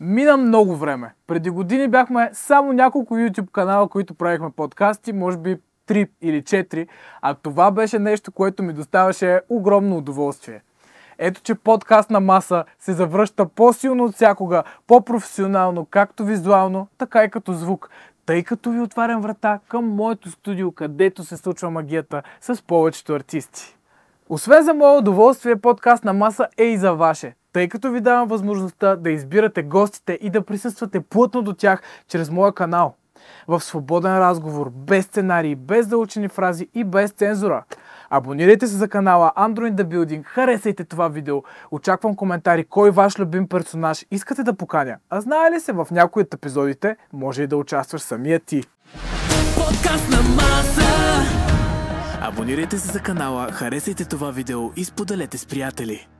Мина много време. Преди години бяхме само няколко YouTube канала, които правихме подкасти, може би 3 или 4, а това беше нещо, което ми доставяше огромно удоволствие. Ето, че подкаст на маса се завръща по-силно от всякога, по-професионално, както визуално, така и като звук, тъй като ви отварям врата към моето студио, където се случва магията с повечето артисти. Освен за мое удоволствие, подкаст на маса е и за ваше тъй като ви давам възможността да избирате гостите и да присъствате плътно до тях чрез моя канал. В свободен разговор, без сценарии, без заучени фрази и без цензура. Абонирайте се за канала Android The Building, харесайте това видео, очаквам коментари кой ваш любим персонаж искате да поканя. А знае ли се в някои от епизодите може и да участваш самия ти. Подкаст на маса! Абонирайте се за канала, харесайте това видео и споделете с приятели.